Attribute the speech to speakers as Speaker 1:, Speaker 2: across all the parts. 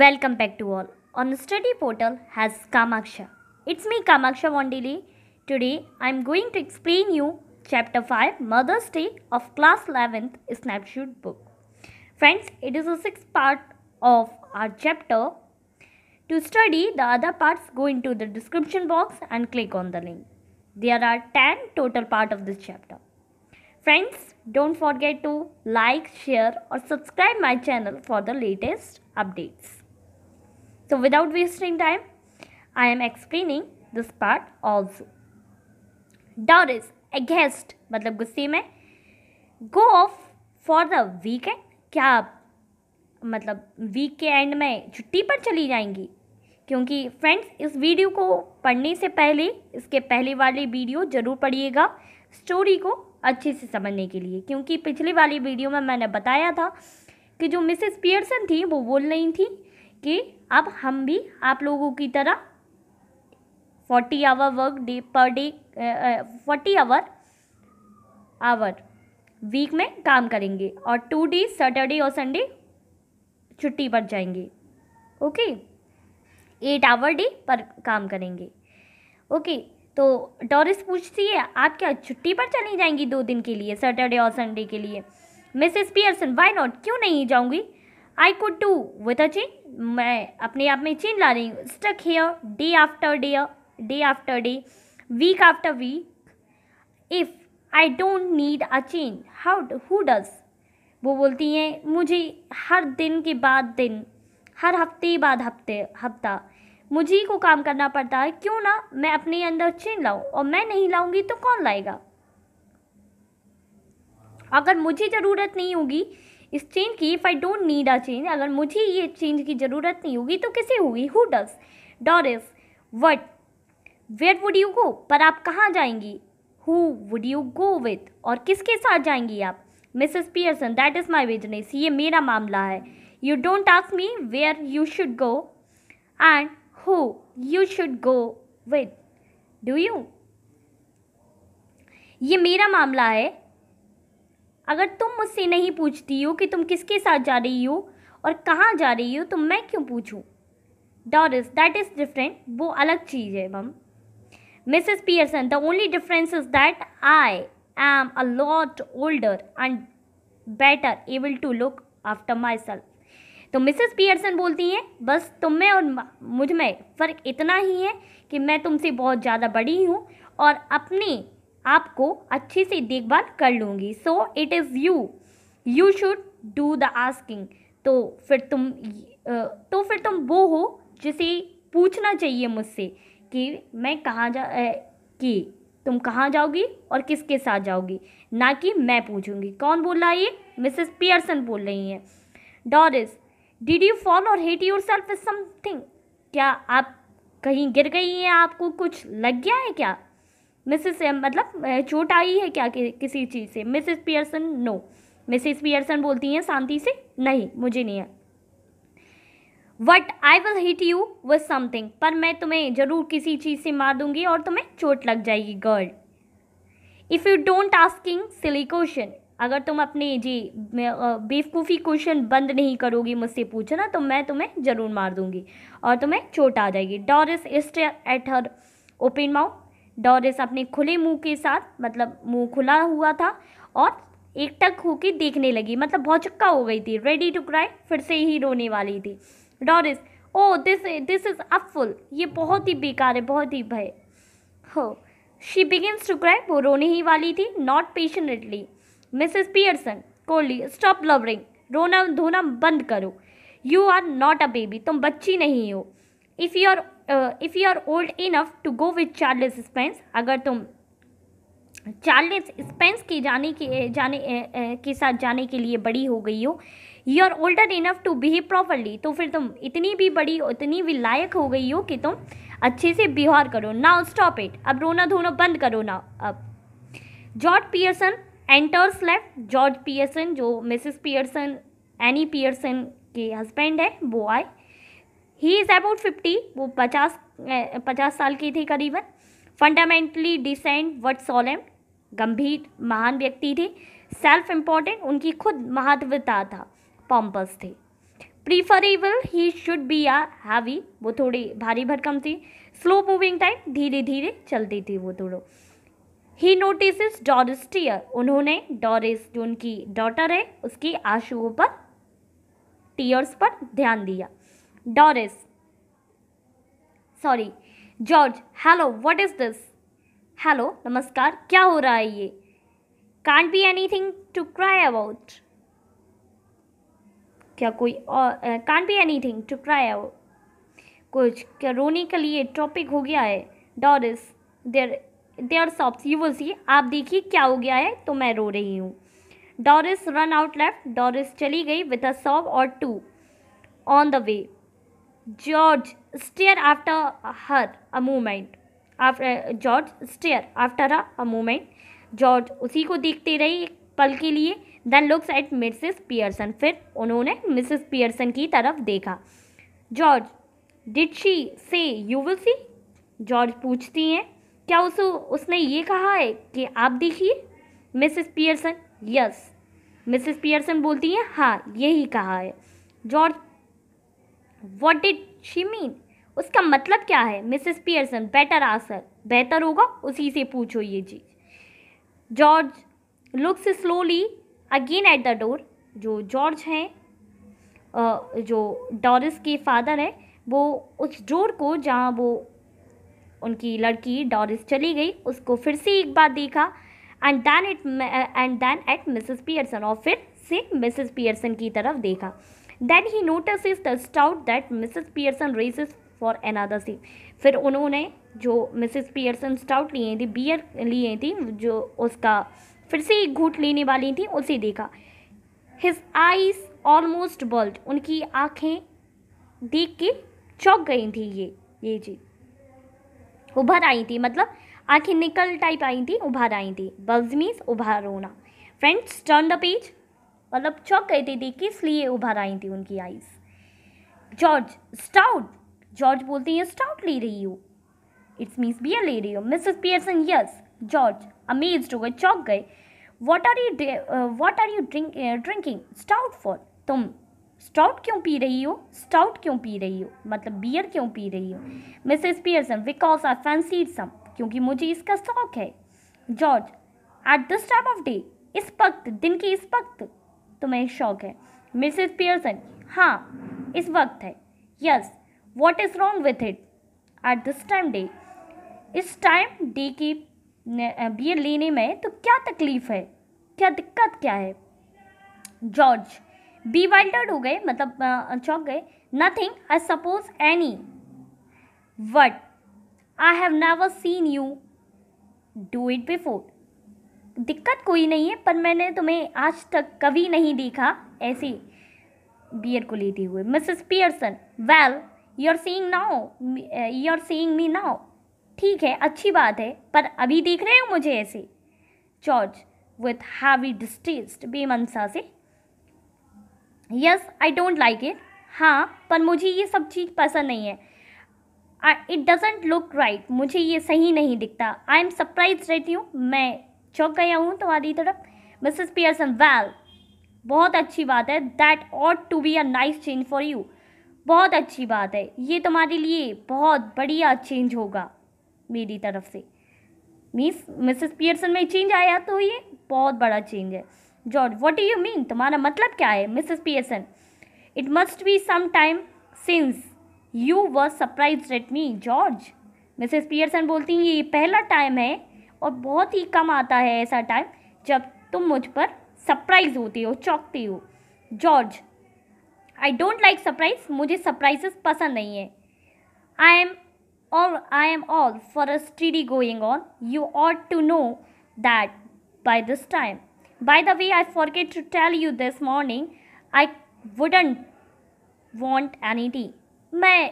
Speaker 1: Welcome back to all. On the study portal has Kamaksha. It's me Kamaksha Vondili. Today I am going to explain you chapter 5 Mother's Day of class 11th snapshot book. Friends, it is a sixth part of our chapter. To study the other parts go into the description box and click on the link. There are 10 total part of this chapter. Friends, don't forget to like, share or subscribe my channel for the latest updates. So without wasting time, I am explaining this part also. Doris against मतलब गुस्से में go off for the weekend क्या आप मतलब week के and में छुट्टी पर चली जाएंगी क्योंकि फ्रेंड्स इस वीडियो को पढ़ने से पहले इसके पहले वाले वीडियो ज़रूर पढ़िएगा स्टोरी को अच्छे से समझने के लिए क्योंकि पिछले वाली वीडियो में मैंने बताया था कि जो मिसेस पियर्सन थी वो बोल रही थी कि अब हम भी आप लोगों की तरह forty hour work day per day forty hour hour week में काम करेंगे और टू डे सैटरडे और संडे छुट्टी पर जाएंगे ओके एट आवर डे पर काम करेंगे ओके तो डॉरिस पूछती है आप क्या छुट्टी पर चली जाएंगी दो दिन के लिए सैटरडे और संडे के लिए मिसेस पियर्सन वाई नॉट क्यों नहीं जाऊंगी I could do with a change मैं अपने आप में चेंज ला रही हूँ stuck here day after day day after day week after week if I don't need a change how who does वो बोलती हैं मुझे हर दिन के बाद दिन हर हफ्ते बाद हफ्ते हफ्ता मुझे ही को काम करना पड़ता है क्यों ना मैं अपने अंदर चेंज लाऊं और मैं नहीं लाऊंगी तो कौन लाएगा अगर मुझे ज़रूरत नहीं होगी इस चेंज की if I don't need a change अगर मुझे ये चेंज की ज़रूरत नहीं होगी तो किसे होगी who does Doris what where would you go पर आप कहाँ जाएंगी who would you go with और किसके साथ जाएंगी आप Mrs Pearson that is my business ये मेरा मामला है you don't ask me where you should go and who you should go with do you ये मेरा मामला है अगर तुम मुझसे नहीं पूछती हो कि तुम किसके साथ जा रही हो और कहाँ जा रही हो तो मैं क्यों पूछूँ डॉरिस दैट इज़ डिफरेंट वो अलग चीज़ है mum Mrs Pearson the only difference is that I am a lot older and better able to look after myself तो मिसेस पियर्सन बोलती हैं बस तुम में और मुझ में फ़र्क इतना ही है कि मैं तुमसे बहुत ज़्यादा बड़ी हूँ और अपनी आपको अच्छे से देखभाल कर लूँगी so it is you you should do the asking तो फिर तुम तो फिर तुम वो हो जिसे पूछना चाहिए मुझसे कि मैं कहाँ जा कि तुम कहाँ जाओगी और किसके साथ जाओगी ना कि मैं पूछूंगी कौन बोल रहा है ये मिसेस पियर्सन बोल रही हैं Doris did you fall or hurt yourself is something क्या आप कहीं गिर गई हैं आपको कुछ लग गया है क्या मिसेस मतलब चोट आई है क्या कि, किसी चीज़ से Mrs Pearson no Mrs Pearson बोलती हैं शांति से नहीं मुझे नहीं है what I will hit you with something पर मैं तुम्हें ज़रूर किसी चीज़ से मार दूंगी और तुम्हें चोट लग जाएगी girl if you don't asking silly question अगर तुम अपने जी बेवकूफ़ी क्वेश्चन बंद नहीं करोगी मुझसे पूछना तो मैं तुम्हें ज़रूर मार दूंगी और तुम्हें चोट आ जाएगी Doris stare at her open mouth Doris अपने खुले मुंह के साथ मतलब मुंह खुला हुआ था और एकटक होकर देखने लगी मतलब भौचक्का हो गई थी रेडी टू क्राई फिर से ही रोने वाली थी Doris oh this this is awful ये बहुत ही बेकार है बहुत ही भय हो शी बिगिनस टू क्राई वो रोने ही वाली थी not patiently Mrs Pearson coldly stop blubbering रोना धोना बंद करो you are not a baby तुम बच्ची नहीं हो if you are if you are old enough to go with Charlie Spence अगर तुम चार्लिस स्पेंस की जाने के जाने के साथ जाने के लिए बड़ी हो गई हो you are older enough to behave properly तो फिर तुम इतनी भी बड़ी इतनी भी लायक हो गई हो कि तुम अच्छे से बिहार करो नाउ स्टॉप इट अब रोना धोना बंद करो ना अब George Pearson enters left George Pearson जो मिसेस पियर्सन एनी पियर्सन के हस्बैंड है वो आए ही इज़ अबाउट फिफ्टी वो पचास पचास साल की थी करीबन फंडामेंटली डिसेंट वट सॉलेम गंभीर महान व्यक्ति थे सेल्फ इम्पॉर्टेंट उनकी खुद महत्वता था पॉम्पस थे preferable he should be a heavy वो थोड़ी भारी भरकम थी स्लो मूविंग टाइम धीरे धीरे चलती थी वो थोड़ा ही नोटिस डॉरिस्टियर उन्होंने डॉरिस जो उनकी डॉटर है उसकी आंसुओं पर टीयर्स पर ध्यान दिया Doris. Sorry George hello what is this hello नमस्कार क्या हो रहा है ये can't be anything to cry about क्या कोई can be anything to cry about कुछ क्या रोने के लिए टॉपिक हो गया है Doris there there sobs you will see आप देखिए क्या हो गया है तो मैं रो रही हूँ Doris run out left Doris चली गई विथ अ सॉप और to on the way George stare after her a moment George stare after a moment George उसी को देखते रहे एक पल के लिए then looks at Mrs Pearson फिर उन्होंने मिसेस पियर्सन की तरफ देखा George did she say you will see George पूछती हैं क्या उस उसने ये कहा है कि आप देखिए Mrs Pearson yes Mrs Pearson बोलती हैं हाँ यही कहा है George what did she mean उसका मतलब क्या है मिसिस पियर्सन बेटर आसर बेहतर होगा उसी से पूछो ये चीज George looks slowly again at the door जो जॉर्ज हैं जो डॉरिस के फादर हैं वो उस डोर को जहाँ वो उनकी लड़की डॉरिस चली गई उसको फिर से एक बार देखा and then it and then at Mrs Pearson और फिर से मिसिस पियर्सन की तरफ देखा he notice is the stout that Mrs Pearson raises for another sip. फिर उन्होंने जो मिसिस पियर्सन स्टाउट लिए थी बियर लिए थी जो उसका फिर से एक घूट लेने वाली थी उसे देखा हिज आईज ऑलमोस्ट बल्ड उनकी आँखें देख के चौक गई थी ये ये जी उभर आई थी मतलब आँखें निकल टाइप आई थी उभर आई थी बल्ज मीन्स उभर होना फ्रेंड्स टर्न द पेज मतलब चौक गई थी देख के इसलिए उभर आई थी उनकी आइज जॉर्ज स्टाउट जॉर्ज बोलते हैं स्टाउट ले रही हो इट्स मीन्स बियर ले रही हो Mrs Pearson yes George amaze हो गए चौक गए what are you what are you drink drinking stout for तुम स्टाउट क्यों पी रही हो स्टाउट क्यों पी रही हो मतलब बियर क्यों पी रही हो Mrs Pearson because I fancy some क्योंकि मुझे इसका शौक है George at this time of day इस वक्त दिन के इस वक्त तुम्हें शौक है मिसिस पियर्सन हाँ इस वक्त है yes what is wrong with it at this time day इस टाइम डे की बी लेने में तो क्या तकलीफ़ है क्या दिक्कत क्या है जॉर्ज बी वाइल्टर्ड हो गए मतलब चौंक गए nothing I suppose any what I have never seen you do it before दिक्कत कोई नहीं है पर मैंने तुम्हें आज तक कभी नहीं देखा ऐसे बियर को लेते हुए Mrs Pearson well you are seeing now you are seeing me now ठीक है अच्छी बात है पर अभी देख रहे हो मुझे ऐसे जॉर्ज विथ हैवी डिस्टेस्ट बेमनसा से yes I don't like it हाँ पर मुझे ये सब चीज़ पसंद नहीं है इट डजेंट लुक राइट मुझे ये सही नहीं दिखता आई एम सरप्राइज रहती हूँ मैं चौंक गया हूँ तुम्हारी तो तरफ मिसेस पियर्सन वेल बहुत अच्छी बात है that ought to be a nice change for you बहुत अच्छी बात है ये तुम्हारे लिए बहुत बढ़िया चेंज होगा मेरी तरफ से मीन्स मिसेस पियर्सन में चेंज आया तो ये बहुत बड़ा चेंज है George what do you mean तुम्हारा मतलब क्या है Mrs Pearson it must be some time since you were surprise at me George Mrs Pearson बोलती हैं ये पहला टाइम है और बहुत ही कम आता है ऐसा टाइम जब तुम मुझ पर सरप्राइज होती हो चौंकती हो George I don't like surprise मुझे सरप्राइजेस पसंद नहीं है आई एम और I am all for a study going on you ought to know that by this time by the way I forget to tell you this morning I wouldn't want any tea मैं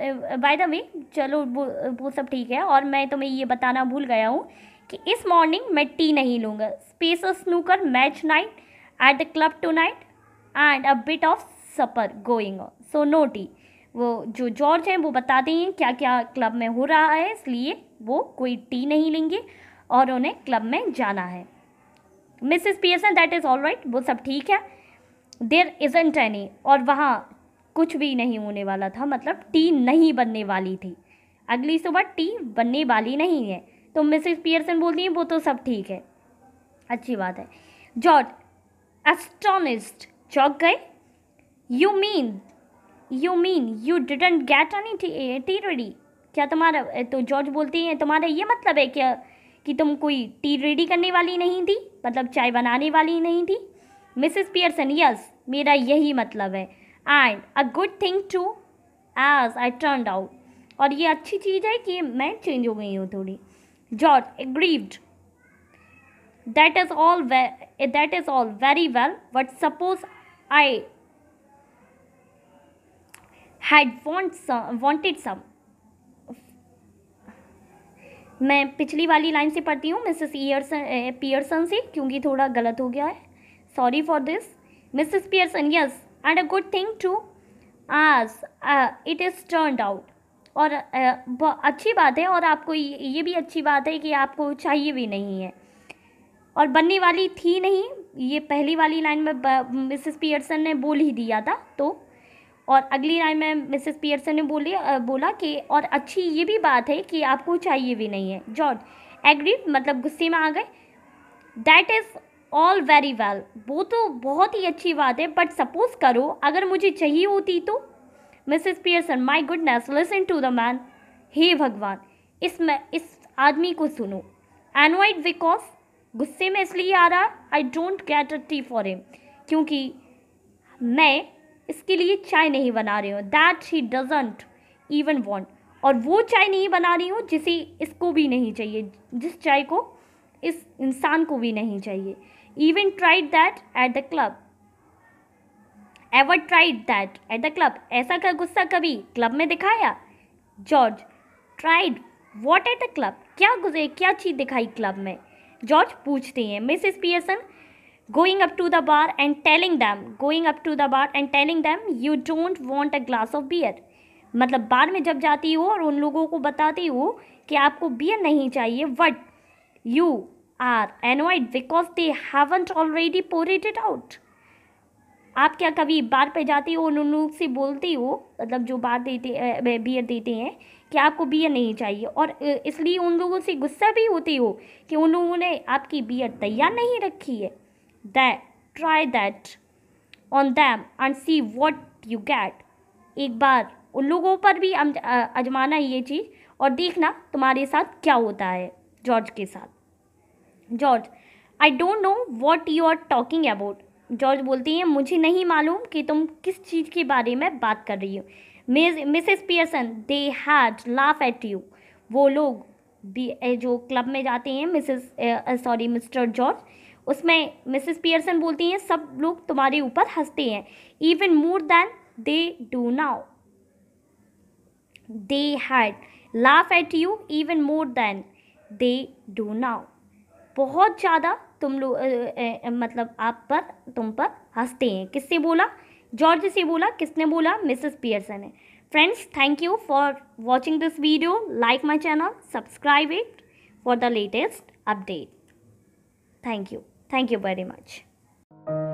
Speaker 1: by the way चलो वो वो सब ठीक है और मैं तुम्हें ये बताना भूल गया हूँ कि इस मॉर्निंग मैं टी नहीं लूँगा space snooker match night at the club tonight and a bit of supper going on so no tea वो जो जॉर्ज हैं वो बताते हैं क्या क्या क्लब में हो रहा है इसलिए वो कोई टी नहीं लेंगे और उन्हें क्लब में जाना है Mrs Pearson that is all right वो सब ठीक है देर इजेंट एनी और वहाँ कुछ भी नहीं होने वाला था मतलब टी नहीं बनने वाली थी अगली सुबह टी बनने वाली नहीं है तो मिसेस पियर्सन बोलती हैं वो तो सब ठीक है अच्छी बात है जॉर्ज एस्टोनिस्ट चौक गए you mean you mean you didn't get any tea ready क्या तुम्हारा eh, तो जॉर्ज बोलती हैं तुम्हारा ये मतलब है क्या कि तुम कोई टी रेडी करने वाली नहीं थी मतलब चाय बनाने वाली नहीं थी मिसेस पियर्सन यस मेरा यही मतलब है and a good thing too as I turn out और ये अच्छी चीज़ है कि मैं चेंज हो गई हूँ थोड़ी George aggrieved that is all that is all very well but suppose I had want wanted some मैं पिछली वाली लाइन से पढ़ती हूँ मिसिस पियर्सन से क्योंकि थोड़ा गलत हो गया है sorry for this Mrs Pearson yes and a good thing too as uh, it is turned out और uh, अच्छी बात है और आपको ये भी अच्छी बात है कि आपको चाहिए भी नहीं है और बनने वाली थी नहीं ये पहली वाली लाइन में मिसेस पियर्सन ने बोल ही दिया था तो और अगली लाइन में मिसेस पियर्सन ने बोली बोला कि और अच्छी ये भी बात है कि आपको चाहिए भी नहीं है जॉर्ज एग्रीड मतलब गुस्से में आ गए that is all very well वो तो बहुत ही अच्छी बात है बट सपोज करो अगर मुझे चाहिए होती तो Mrs Pearson my goodness listen to the man हे भगवान इस मैं इस आदमी को सुनो एनवाइड बिकॉज गुस्से में इसलिए आ रहा I don't get a tea for him क्योंकि मैं इसके लिए चाय नहीं बना रही हूँ that he doesn't even want और वो चाय नहीं बना रही हूँ जिसे इसको भी नहीं चाहिए जिस चाय को इस इंसान को भी नहीं चाहिए even tried that at the club ever tried that at the club ऐसा का गुस्सा कभी क्लब में दिखाया George tried what at the club क्या गुजरे क्या चीज़ दिखाई क्लब में जॉर्ज पूछती हैं Mrs Pearson going up to the bar and telling them going up to the bar and telling them you don't want a glass of beer मतलब bar में जब जाती हो और उन लोगों को बताती हो कि आपको बियर नहीं चाहिए what you are annoyed because they they already pour it it out आप क्या कभी बार पे जाती हो उन से बोलती हो मतलब जो बार देते बियर देते हैं कि आपको बियर नहीं चाहिए और इसलिए उन लोगों से गुस्सा भी होती हो कि उन लोगों ने आपकी बियर तैयार नहीं रखी है that try that on them and see what you got एक बार उन लोगों पर भी अजमाना ये चीज़ और देखना तुम्हारे साथ क्या होता है जॉर्ज के साथ George I don't know what you are talking about George बोलती हैं मुझे नहीं मालूम कि तुम किस चीज़ के बारे में बात कर रही हो miss Mrs Pearson they had laugh at you वो लोग भी जो क्लब में जाते हैं मिसेस सॉरी मिस्टर जॉर्ज उसमें मिसेस पियर्सन बोलती हैं सब लोग तुम्हारे ऊपर हंसते हैं even more than they do now they had laugh at you even more than they do now बहुत ज़्यादा तुम लोग मतलब आप पर तुम पर हंसते हैं किससे बोला जॉर्ज से बोला किसने बोला मिसेस पियर्सन ने friends thank you for watching this video like my channel subscribe it for the latest update thank you thank you very much